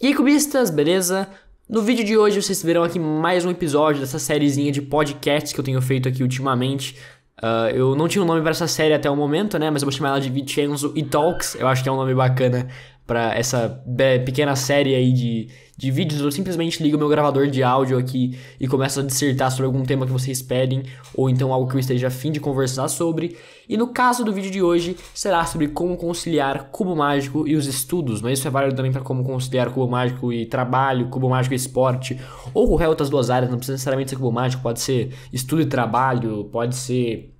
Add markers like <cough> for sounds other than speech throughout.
E aí, cubistas, beleza? No vídeo de hoje vocês verão aqui mais um episódio dessa sériezinha de podcasts que eu tenho feito aqui ultimamente. Uh, eu não tinha um nome para essa série até o momento, né? Mas eu vou chamar ela de Vincenzo e Talks. Eu acho que é um nome bacana para essa pequena série aí de, de vídeos, eu simplesmente ligo meu gravador de áudio aqui e começo a dissertar sobre algum tema que vocês pedem, ou então algo que eu esteja afim de conversar sobre. E no caso do vídeo de hoje, será sobre como conciliar cubo mágico e os estudos, mas né? isso é válido também para como conciliar cubo mágico e trabalho, cubo mágico e esporte, ou qualquer outras duas áreas, não precisa necessariamente ser cubo mágico, pode ser estudo e trabalho, pode ser,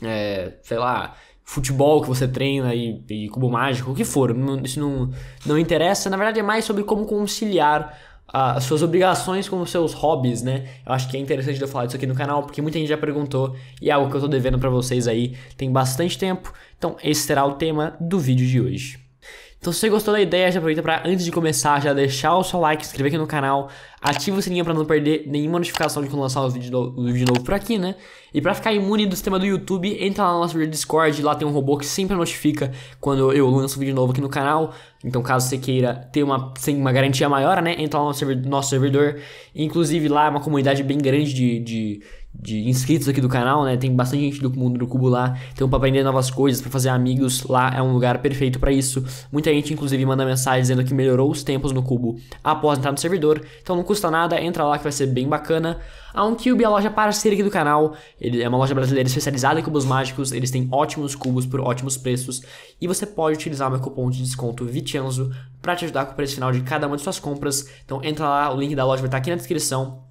é, sei lá, futebol que você treina e, e cubo mágico, o que for, não, isso não, não interessa. Na verdade, é mais sobre como conciliar ah, as suas obrigações com os seus hobbies, né? Eu acho que é interessante eu falar disso aqui no canal, porque muita gente já perguntou e é algo que eu tô devendo para vocês aí tem bastante tempo. Então, esse será o tema do vídeo de hoje. Então se você gostou da ideia, já aproveita para antes de começar, já deixar o seu like, se inscrever aqui no canal, ativa o sininho para não perder nenhuma notificação de quando lançar o vídeo, do, o vídeo novo por aqui, né? E para ficar imune do sistema do YouTube, entra lá no nosso Discord, lá tem um robô que sempre notifica quando eu lanço um vídeo novo aqui no canal. Então caso você queira ter uma, sim, uma garantia maior, né? Entra lá no nosso servidor, nosso servidor. Inclusive lá é uma comunidade bem grande de, de de inscritos aqui do canal, né? Tem bastante gente do mundo do cubo lá. Então, para aprender novas coisas, para fazer amigos, lá é um lugar perfeito para isso. Muita gente inclusive manda mensagem dizendo que melhorou os tempos no cubo após entrar no servidor. Então, não custa nada, entra lá que vai ser bem bacana. A OnCube é a loja parceira aqui do canal. Ele é uma loja brasileira especializada em cubos mágicos. Eles têm ótimos cubos por ótimos preços e você pode utilizar o meu cupom de desconto Vitianzo para te ajudar com o preço final de cada uma de suas compras. Então, entra lá, o link da loja vai estar aqui na descrição.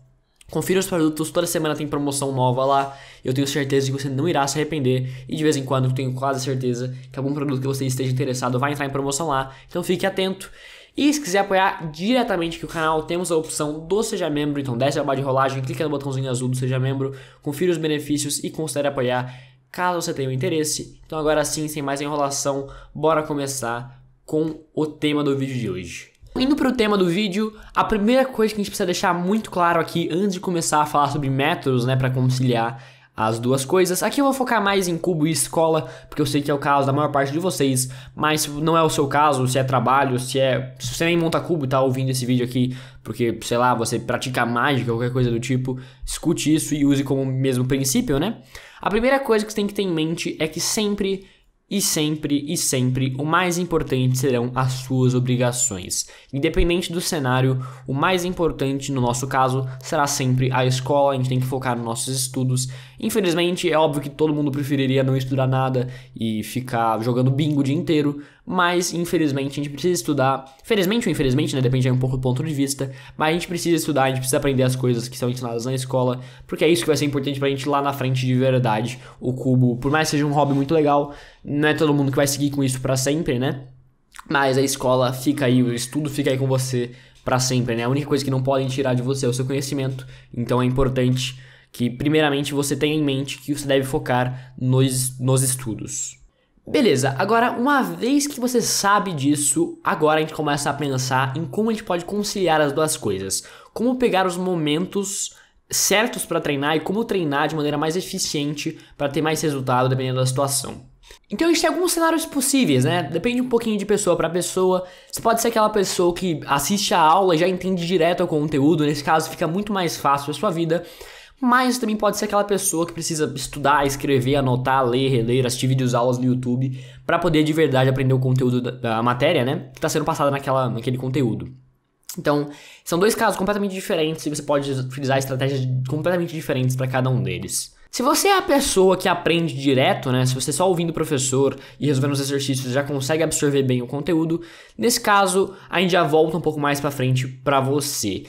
Confira os produtos, toda semana tem promoção nova lá. Eu tenho certeza de que você não irá se arrepender. E de vez em quando, tenho quase certeza que algum produto que você esteja interessado vai entrar em promoção lá. Então fique atento. E se quiser apoiar diretamente aqui o canal, temos a opção do Seja Membro. Então desce a barra de rolagem, clica no botãozinho azul do Seja Membro, confira os benefícios e considere apoiar caso você tenha um interesse. Então agora sim, sem mais enrolação, bora começar com o tema do vídeo de hoje. Indo para o tema do vídeo, a primeira coisa que a gente precisa deixar muito claro aqui antes de começar a falar sobre métodos, né, para conciliar as duas coisas. Aqui eu vou focar mais em cubo e escola, porque eu sei que é o caso da maior parte de vocês, mas se não é o seu caso, se é trabalho, se é. Se você nem monta cubo e tá ouvindo esse vídeo aqui, porque, sei lá, você pratica mágica, qualquer coisa do tipo, escute isso e use como mesmo princípio, né? A primeira coisa que você tem que ter em mente é que sempre e sempre e sempre o mais importante serão as suas obrigações. Independente do cenário, o mais importante no nosso caso será sempre a escola, a gente tem que focar nos nossos estudos. Infelizmente, é óbvio que todo mundo preferiria não estudar nada e ficar jogando bingo o dia inteiro, mas infelizmente a gente precisa estudar. Felizmente ou infelizmente, né, depende aí um pouco do ponto de vista, mas a gente precisa estudar, a gente precisa aprender as coisas que são ensinadas na escola, porque é isso que vai ser importante pra gente lá na frente de verdade. O cubo, por mais que seja um hobby muito legal, não é todo mundo que vai seguir com isso para sempre, né? Mas a escola fica aí, o estudo fica aí com você para sempre, né? A única coisa que não podem tirar de você é o seu conhecimento. Então é importante que, primeiramente, você tenha em mente que você deve focar nos, nos estudos. Beleza, agora uma vez que você sabe disso, agora a gente começa a pensar em como a gente pode conciliar as duas coisas. Como pegar os momentos certos para treinar e como treinar de maneira mais eficiente para ter mais resultado dependendo da situação. Então a gente tem alguns cenários possíveis, né? Depende um pouquinho de pessoa para pessoa. Você pode ser aquela pessoa que assiste a aula e já entende direto o conteúdo, nesse caso fica muito mais fácil a sua vida. Mas também pode ser aquela pessoa que precisa estudar, escrever, anotar, ler, reler, assistir vídeos aulas no YouTube para poder de verdade aprender o conteúdo da, da matéria, né? Que está sendo passada naquela, naquele conteúdo. Então, são dois casos completamente diferentes e você pode utilizar estratégias completamente diferentes para cada um deles. Se você é a pessoa que aprende direto, né? Se você só ouvindo o professor e resolvendo os exercícios já consegue absorver bem o conteúdo, nesse caso a gente já volta um pouco mais para frente para você.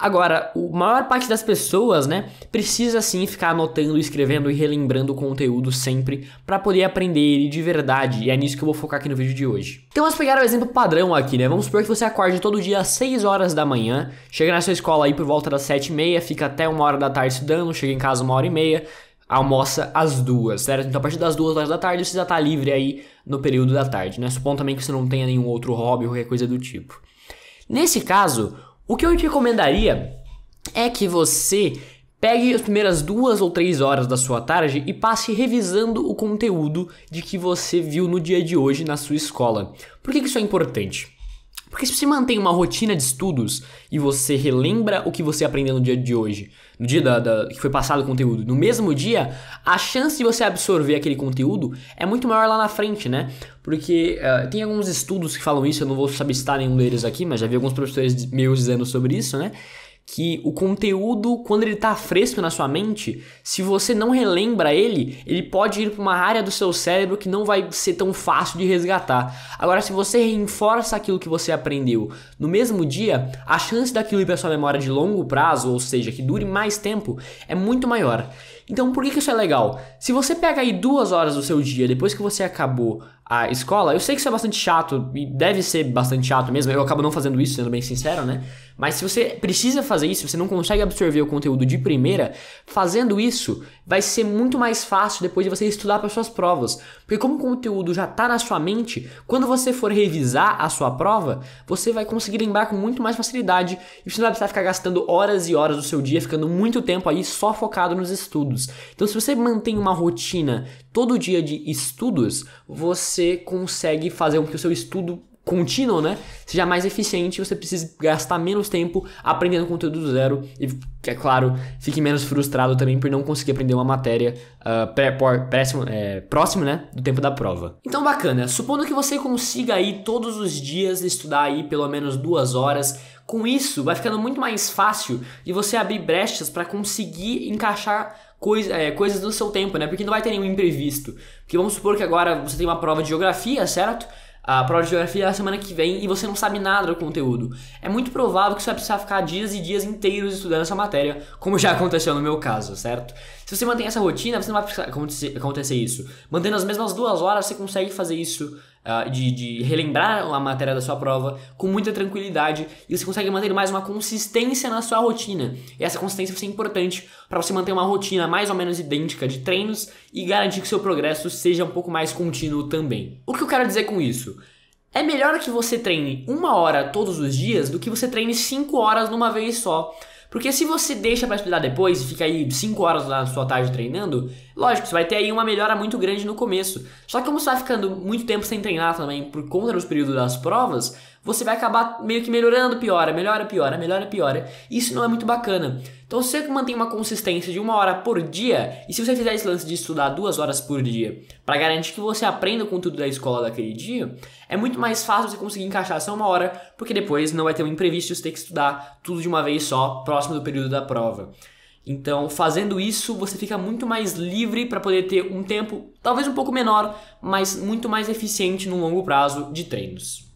Agora, a maior parte das pessoas, né, precisa sim ficar anotando, escrevendo e relembrando o conteúdo sempre para poder aprender ele de verdade, e é nisso que eu vou focar aqui no vídeo de hoje. Então vamos pegar o exemplo padrão aqui, né? Vamos supor que você acorde todo dia às 6 horas da manhã, chega na sua escola aí por volta das 7 e meia, fica até uma hora da tarde estudando, chega em casa uma hora e meia, almoça às duas, certo? Então a partir das duas horas da tarde você já tá livre aí no período da tarde, né? Supondo também que você não tenha nenhum outro hobby ou qualquer coisa do tipo. Nesse caso, o que eu te recomendaria é que você Pegue as primeiras duas ou três horas da sua tarde e passe revisando o conteúdo de que você viu no dia de hoje na sua escola. Por que isso é importante? Porque se você mantém uma rotina de estudos e você relembra o que você aprendeu no dia de hoje, no dia da, da, que foi passado o conteúdo, no mesmo dia, a chance de você absorver aquele conteúdo é muito maior lá na frente, né? Porque uh, tem alguns estudos que falam isso, eu não vou saber citar nenhum deles aqui, mas já vi alguns professores meus dizendo sobre isso, né? que o conteúdo, quando ele está fresco na sua mente, se você não relembra ele, ele pode ir para uma área do seu cérebro que não vai ser tão fácil de resgatar. Agora, se você reforça aquilo que você aprendeu no mesmo dia, a chance daquilo ir para sua memória de longo prazo, ou seja, que dure mais tempo, é muito maior. Então por que, que isso é legal? Se você pega aí duas horas do seu dia depois que você acabou a escola, eu sei que isso é bastante chato e deve ser bastante chato mesmo, eu acabo não fazendo isso, sendo bem sincero, né? Mas se você precisa fazer isso, se você não consegue absorver o conteúdo de primeira, fazendo isso vai ser muito mais fácil depois de você estudar para suas provas. Porque como o conteúdo já está na sua mente, quando você for revisar a sua prova, você vai conseguir lembrar com muito mais facilidade e você não vai precisar ficar gastando horas e horas do seu dia, ficando muito tempo aí só focado nos estudos estudos. Então, se você mantém uma rotina todo dia de estudos, você consegue fazer com que o seu estudo contínuo, né, seja mais eficiente, você precisa gastar menos tempo aprendendo conteúdo do zero e, é claro, fique menos frustrado também por não conseguir aprender uma matéria uh, pré, próximo, é, próximo, né, do tempo da prova. Então, bacana. Supondo que você consiga aí todos os dias estudar aí pelo menos duas horas, com isso, vai ficando muito mais fácil de você abrir brechas para conseguir encaixar coisa, é, coisas no seu tempo, né? Porque não vai ter nenhum imprevisto. Porque vamos supor que agora você tem uma prova de geografia, certo? A prova de geografia é a semana que vem e você não sabe nada do conteúdo. É muito provável que você vai precisar ficar dias e dias inteiros estudando essa matéria, como já aconteceu no meu caso, certo? Se você mantém essa rotina, você não vai precisar acontecer isso. Mantendo as mesmas duas horas, você consegue fazer isso ah, de, de, relembrar a matéria da sua prova com muita tranquilidade e você consegue manter mais uma consistência na sua rotina. E essa consistência vai ser importante para você manter uma rotina mais ou menos idêntica de treinos e garantir que seu progresso seja um pouco mais contínuo também. O que eu quero dizer com isso? É melhor que você treine uma hora todos os dias do que você treine cinco horas numa vez só. Porque se você deixa para estudar depois e fica aí cinco horas lá na sua tarde treinando, Lógico, você vai ter aí uma melhora muito grande no começo. Só que como você vai ficando muito tempo sem treinar também por conta dos períodos das provas, você vai acabar meio que melhorando, piora, melhora, piora, melhora, piora. Isso não é muito bacana. Então se você mantém uma consistência de uma hora por dia, e se você fizer esse lance de estudar duas horas por dia para garantir que você aprenda o conteúdo da escola daquele dia, é muito mais fácil você conseguir encaixar só uma hora, porque depois não vai ter um imprevisto você ter que estudar tudo de uma vez só, próximo do período da prova. Então, fazendo isso, você fica muito mais livre para poder ter um tempo talvez um pouco menor, mas muito mais eficiente no longo prazo de treinos.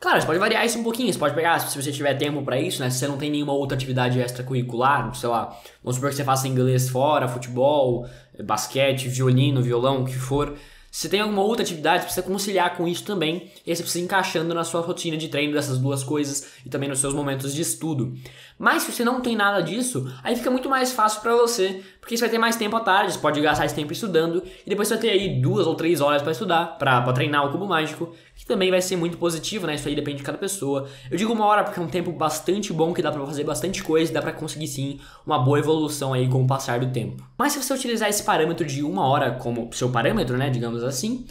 Claro, você pode variar isso um pouquinho, você pode pegar, se você tiver tempo para isso, né? Se você não tem nenhuma outra atividade extracurricular, sei lá, vamos supor que você faça inglês fora, futebol, basquete, violino, violão, o que for, se tem alguma outra atividade, você precisa conciliar com isso também. E aí você precisa ir encaixando na sua rotina de treino dessas duas coisas e também nos seus momentos de estudo. Mas se você não tem nada disso, aí fica muito mais fácil para você, porque você vai ter mais tempo à tarde, você pode gastar esse tempo estudando e depois você vai ter aí duas ou três horas para estudar, para treinar o cubo mágico que também vai ser muito positivo, né? Isso aí depende de cada pessoa. Eu digo uma hora porque é um tempo bastante bom que dá para fazer bastante coisa, dá para conseguir sim uma boa evolução aí com o passar do tempo. Mas se você utilizar esse parâmetro de uma hora como seu parâmetro, né, digamos assim,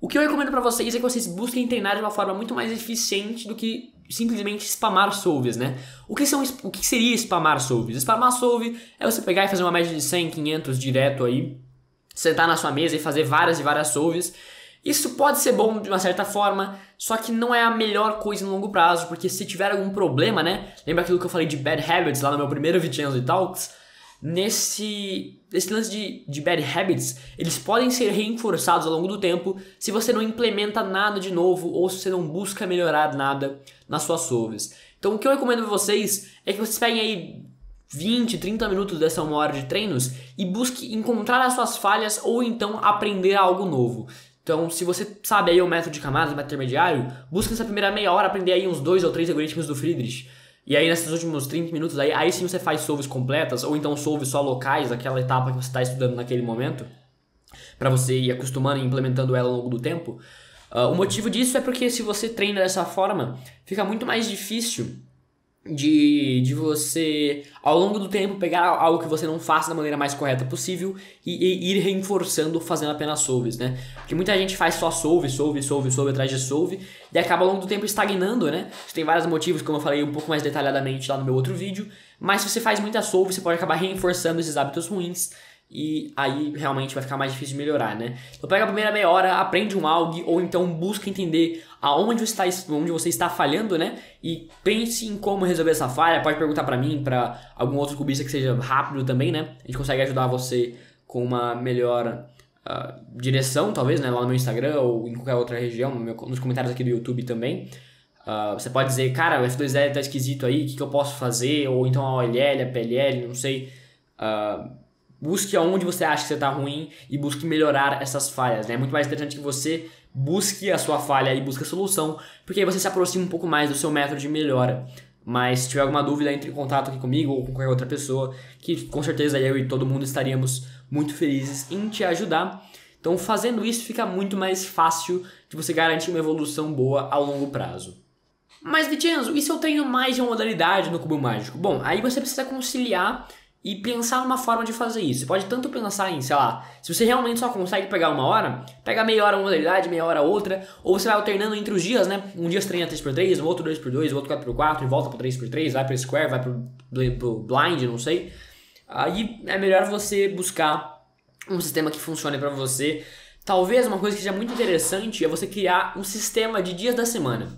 o que eu recomendo para vocês é que vocês busquem treinar de uma forma muito mais eficiente do que simplesmente spamar solves, né? O que, são, o que seria spamar solves? Spamar solve é você pegar e fazer uma média de 100, 500 direto aí, sentar na sua mesa e fazer várias e várias solves isso pode ser bom de uma certa forma, só que não é a melhor coisa no longo prazo, porque se tiver algum problema, né? Lembra aquilo que eu falei de bad habits lá no meu primeiro e Talks? Nesse, nesse lance de, de bad habits, eles podem ser reforçados ao longo do tempo se você não implementa nada de novo ou se você não busca melhorar nada nas suas solves. Então o que eu recomendo pra vocês é que vocês peguem aí 20, 30 minutos dessa uma hora de treinos e busque encontrar as suas falhas ou então aprender algo novo. Então, se você sabe aí o método de camadas, o método intermediário, busca nessa primeira meia hora aprender aí uns dois ou três algoritmos do Friedrich. E aí, nesses últimos 30 minutos, aí, aí sim você faz solves completas, ou então solves só locais, aquela etapa que você está estudando naquele momento, para você ir acostumando e implementando ela ao longo do tempo. Uh, o motivo disso é porque se você treina dessa forma, fica muito mais difícil de, de você, ao longo do tempo, pegar algo que você não faça da maneira mais correta possível e, e ir reforçando fazendo apenas solves, né? Porque muita gente faz só solve, solve, solve, solve atrás de solve e acaba ao longo do tempo estagnando, né? Isso tem vários motivos, como eu falei um pouco mais detalhadamente lá no meu outro vídeo, mas se você faz muita solve, você pode acabar reforçando esses hábitos ruins e aí realmente vai ficar mais difícil de melhorar, né? Então pega a primeira meia hora, aprende um algo ou então busca entender aonde está, onde você está falhando, né? E pense em como resolver essa falha. Pode perguntar para mim, para algum outro cubista que seja rápido também, né? A gente consegue ajudar você com uma melhor uh, direção, talvez, né? Lá no meu Instagram ou em qualquer outra região, no meu, nos comentários aqui do YouTube também. Uh, você pode dizer, cara, o F2L tá esquisito aí, o que, que, eu posso fazer? Ou então ah, a OLL, a PLL, não sei. Uh, Busque aonde você acha que você está ruim e busque melhorar essas falhas. Né? É muito mais interessante que você busque a sua falha e busque a solução, porque aí você se aproxima um pouco mais do seu método de melhora. Mas se tiver alguma dúvida, entre em contato aqui comigo ou com qualquer outra pessoa, que com certeza eu e todo mundo estaríamos muito felizes em te ajudar. Então, fazendo isso, fica muito mais fácil de você garantir uma evolução boa a longo prazo. Mas, Vicenzo, e se eu treino mais de uma modalidade no cubo mágico? Bom, aí você precisa conciliar e pensar uma forma de fazer isso. Você pode tanto pensar em, sei lá, se você realmente só consegue pegar uma hora, pega meia hora uma modalidade, meia hora outra, ou você vai alternando entre os dias, né? Um dia você treina 3x3, o um outro 2x2, o um outro 4x4, e volta pro 3x3, vai pro square, vai pro, pro blind, não sei. Aí é melhor você buscar um sistema que funcione para você. Talvez uma coisa que seja muito interessante é você criar um sistema de dias da semana.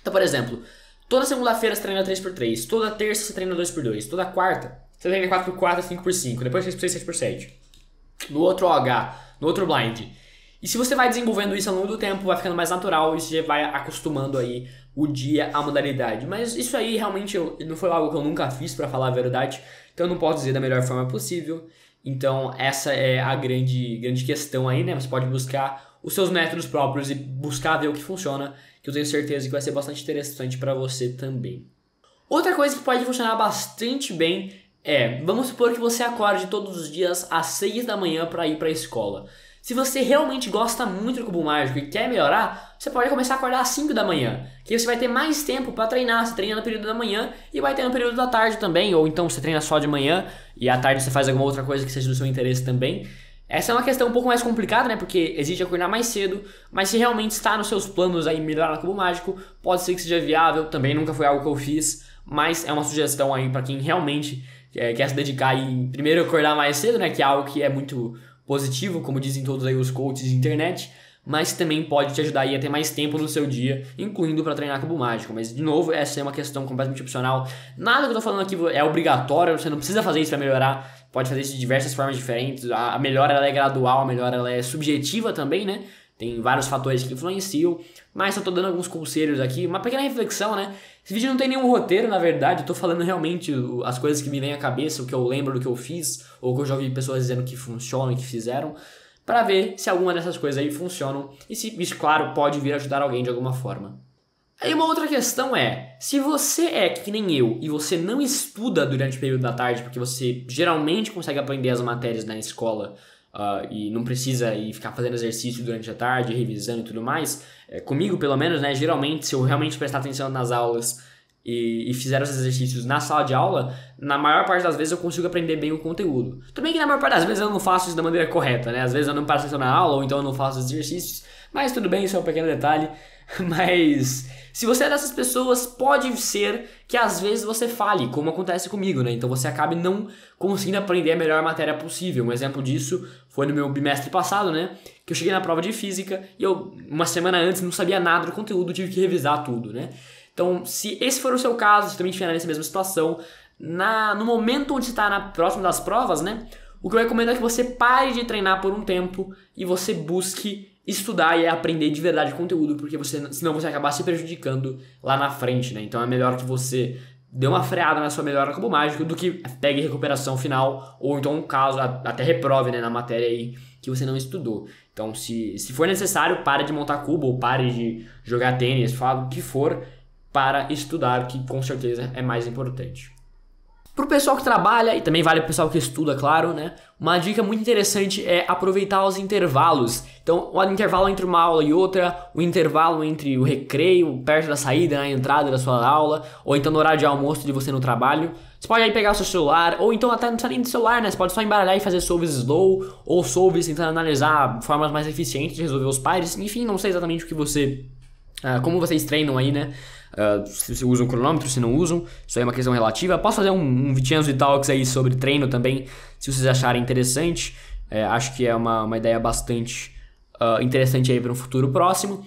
Então, por exemplo, toda segunda-feira você treina 3x3, toda terça você treina 2x2, toda quarta 74 por 4 é 5 por 5. Depois 6 por 6, 7 por 7. No outro OH, no outro blind. E se você vai desenvolvendo isso ao longo do tempo, vai ficando mais natural e você vai acostumando aí o dia à modalidade. Mas isso aí realmente eu, não foi algo que eu nunca fiz, para falar a verdade. Então eu não posso dizer da melhor forma possível. Então essa é a grande, grande questão aí, né? Você pode buscar os seus métodos próprios e buscar ver o que funciona, que eu tenho certeza que vai ser bastante interessante para você também. Outra coisa que pode funcionar bastante bem é, vamos supor que você acorde todos os dias às 6 da manhã para ir para a escola. Se você realmente gosta muito do cubo mágico e quer melhorar, você pode começar a acordar às 5 da manhã, que você vai ter mais tempo para treinar. Você treina no período da manhã e vai ter no período da tarde também, ou então você treina só de manhã e à tarde você faz alguma outra coisa que seja do seu interesse também. Essa é uma questão um pouco mais complicada, né? Porque exige acordar mais cedo, mas se realmente está nos seus planos aí melhorar o cubo mágico, pode ser que seja viável, também nunca foi algo que eu fiz, mas é uma sugestão aí para quem realmente é, quer se dedicar e primeiro acordar mais cedo, né? Que é algo que é muito positivo, como dizem todos aí os coaches de internet, mas também pode te ajudar aí a ter mais tempo no seu dia, incluindo para treinar cubo mágico. Mas de novo, essa é uma questão completamente opcional. Nada que eu tô falando aqui é obrigatório, você não precisa fazer isso para melhorar. Pode fazer isso de diversas formas diferentes. A melhora ela é gradual, a melhora ela é subjetiva também, né? Tem vários fatores que influenciam. Mas só tô dando alguns conselhos aqui, uma pequena reflexão, né? Esse vídeo não tem nenhum roteiro, na verdade, eu tô falando realmente as coisas que me vêm à cabeça, o que eu lembro do que eu fiz, ou que eu já ouvi pessoas dizendo que funcionam e que fizeram, para ver se alguma dessas coisas aí funcionam e se isso, claro, pode vir ajudar alguém de alguma forma. Aí uma outra questão é, se você é que nem eu e você não estuda durante o período da tarde, porque você geralmente consegue aprender as matérias na escola Uh, e não precisa ir ficar fazendo exercício durante a tarde, revisando e tudo mais. É, comigo, pelo menos, né? Geralmente, se eu realmente prestar atenção nas aulas e, e fizer os exercícios na sala de aula, na maior parte das vezes eu consigo aprender bem o conteúdo. Tudo bem que na maior parte das vezes eu não faço isso da maneira correta, né? Às vezes eu não presto atenção na aula ou então eu não faço os exercícios, mas tudo bem, isso é um pequeno detalhe. <laughs> Mas se você é dessas pessoas, pode ser que às vezes você fale, como acontece comigo, né? Então você acabe não conseguindo aprender a melhor matéria possível. Um exemplo disso foi no meu bimestre passado, né? Que eu cheguei na prova de física e eu, uma semana antes, não sabia nada do conteúdo, tive que revisar tudo, né? Então, se esse for o seu caso, se também estiver nessa mesma situação, na, no momento onde está na próxima das provas, né? O que eu recomendo é que você pare de treinar por um tempo e você busque estudar e aprender de verdade o conteúdo, porque você, senão você acabar se prejudicando lá na frente, né? Então é melhor que você dê uma freada na sua melhora como mágico do que pegue recuperação final, ou então um caso, até reprove né, na matéria aí que você não estudou. Então, se, se for necessário, pare de montar cubo ou pare de jogar tênis, fala o que for para estudar, que com certeza é mais importante. Pro pessoal que trabalha, e também vale pro pessoal que estuda, claro, né? Uma dica muito interessante é aproveitar os intervalos. Então, o intervalo entre uma aula e outra, o intervalo entre o recreio, perto da saída, na entrada da sua aula, ou então no horário de almoço de você no trabalho. Você pode aí pegar o seu celular, ou então até não precisa nem do celular, né? Você pode só embaralhar e fazer solves slow, ou solves tentando analisar formas mais eficientes de resolver os pares. Enfim, não sei exatamente o que você. Ah, como vocês treinam aí, né? Ah, se usam cronômetro, se não usam. Isso aí é uma questão relativa. Posso fazer um, um de Talks aí sobre treino também, se vocês acharem interessante. É, acho que é uma, uma ideia bastante uh, interessante aí para um futuro próximo.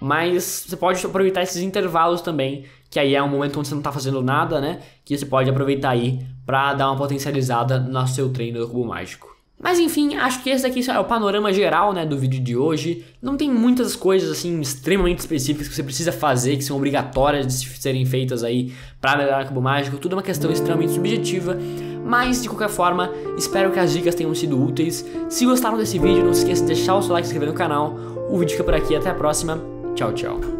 Mas você pode aproveitar esses intervalos também, que aí é um momento onde você não está fazendo nada, né? Que você pode aproveitar aí para dar uma potencializada no seu treino do cubo mágico. Mas enfim, acho que esse aqui é o panorama geral né, do vídeo de hoje. Não tem muitas coisas assim extremamente específicas que você precisa fazer, que são obrigatórias de serem feitas aí para melhorar o cubo mágico. Tudo é uma questão extremamente subjetiva. Mas de qualquer forma, espero que as dicas tenham sido úteis. Se gostaram desse vídeo, não se esqueça de deixar o seu like e se inscrever no canal. O vídeo fica por aqui, até a próxima. Tchau, tchau.